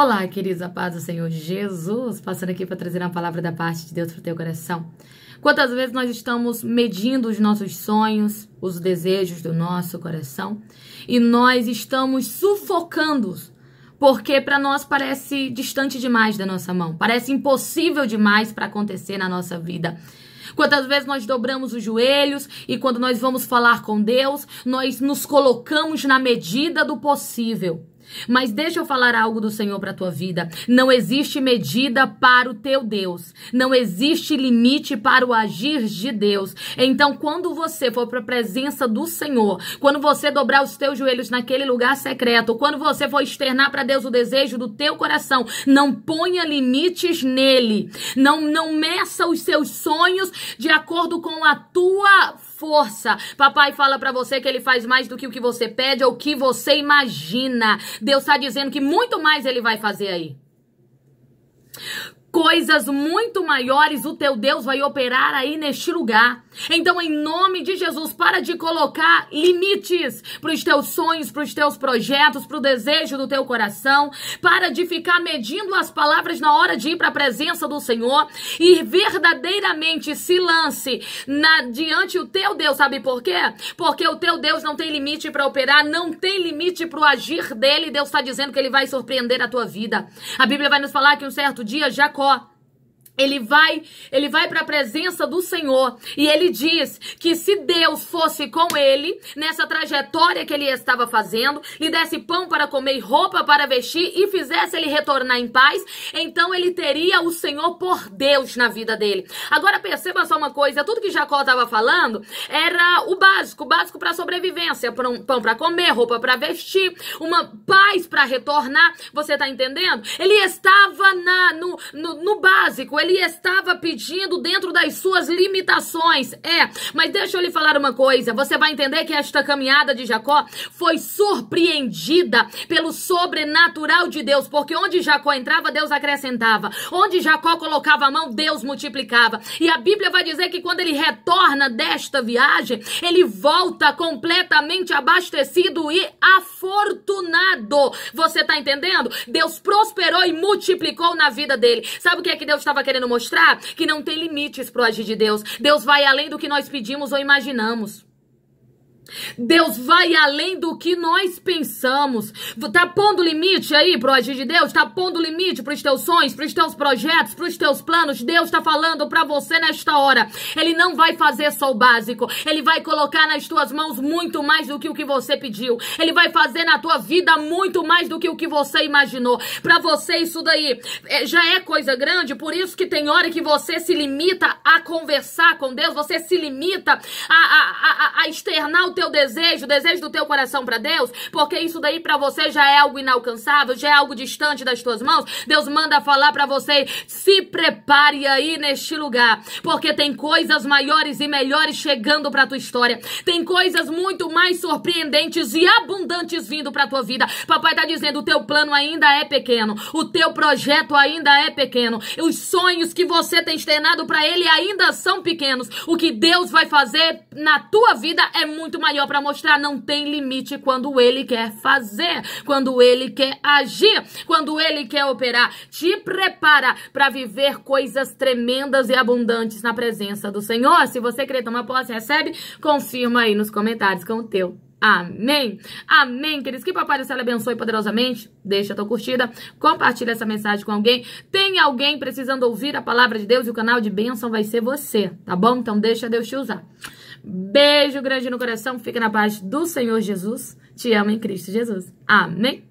Olá, queridos, a paz do Senhor Jesus, passando aqui para trazer uma palavra da parte de Deus para o teu coração. Quantas vezes nós estamos medindo os nossos sonhos, os desejos do nosso coração, e nós estamos sufocando-os porque para nós parece distante demais da nossa mão, parece impossível demais para acontecer na nossa vida. Quantas vezes nós dobramos os joelhos e quando nós vamos falar com Deus, nós nos colocamos na medida do possível. Mas deixa eu falar algo do Senhor para a tua vida. Não existe medida para o teu Deus. Não existe limite para o agir de Deus. Então, quando você for para a presença do Senhor, quando você dobrar os teus joelhos naquele lugar secreto, quando você for externar para Deus o desejo do teu coração, não ponha limites nele. Não não meça os seus sonhos de acordo com a tua força. Papai fala para você que ele faz mais do que o que você pede ou o que você imagina. Deus está dizendo que muito mais ele vai fazer aí coisas muito maiores o teu Deus vai operar aí neste lugar. Então, em nome de Jesus, para de colocar limites para os teus sonhos, para os teus projetos, para o desejo do teu coração. Para de ficar medindo as palavras na hora de ir para a presença do Senhor e verdadeiramente se lance na, diante o teu Deus. Sabe por quê? Porque o teu Deus não tem limite para operar, não tem limite para o agir dele. Deus está dizendo que ele vai surpreender a tua vida. A Bíblia vai nos falar que um certo dia Jacó все Ele vai, ele vai para a presença do Senhor e ele diz que se Deus fosse com ele nessa trajetória que ele estava fazendo, lhe desse pão para comer, roupa para vestir e fizesse ele retornar em paz, então ele teria o Senhor por Deus na vida dele. Agora perceba só uma coisa, tudo que Jacó estava falando era o básico, o básico para sobrevivência, pão para comer, roupa para vestir, uma paz para retornar. Você tá entendendo? Ele estava na no, no, no básico. Ele ele estava pedindo dentro das suas limitações. É, mas deixa eu lhe falar uma coisa. Você vai entender que esta caminhada de Jacó foi surpreendida pelo sobrenatural de Deus, porque onde Jacó entrava, Deus acrescentava. Onde Jacó colocava a mão, Deus multiplicava. E a Bíblia vai dizer que quando ele retorna desta viagem, ele volta completamente abastecido e afortunado. Você está entendendo? Deus prosperou e multiplicou na vida dele. Sabe o que é que Deus estava querendo querendo mostrar que não tem limites pro agir de Deus. Deus vai além do que nós pedimos ou imaginamos. Deus vai além do que nós pensamos. Tá pondo limite aí pro agir de Deus? Tá pondo limite pros teus sonhos, pros teus projetos, pros teus planos? Deus tá falando pra você nesta hora. Ele não vai fazer só o básico. Ele vai colocar nas tuas mãos muito mais do que o que você pediu. Ele vai fazer na tua vida muito mais do que o que você imaginou. Pra você isso daí é, já é coisa grande, por isso que tem hora que você se limita a conversar com Deus, você se limita a, a, a, a externar o teu desejo, o desejo do teu coração para Deus, porque isso daí para você já é algo inalcançável, já é algo distante das tuas mãos. Deus manda falar para você, se prepare aí neste lugar, porque tem coisas maiores e melhores chegando para tua história. Tem coisas muito mais surpreendentes e abundantes vindo para tua vida. Papai tá dizendo, o teu plano ainda é pequeno, o teu projeto ainda é pequeno, os sonhos que você tem externado para ele ainda são pequenos. O que Deus vai fazer na tua vida é muito mais maior para mostrar. Não tem limite quando ele quer fazer, quando ele quer agir, quando ele quer operar. Te prepara para viver coisas tremendas e abundantes na presença do Senhor. Se você crê, toma posse, recebe, confirma aí nos comentários com o teu Amém. Amém, queridos. Que Papai do Céu abençoe poderosamente. Deixa a tua curtida. Compartilha essa mensagem com alguém. Tem alguém precisando ouvir a palavra de Deus e o canal de bênção vai ser você, tá bom? Então deixa Deus te usar. Beijo grande no coração. Fica na paz do Senhor Jesus. Te amo em Cristo Jesus. Amém.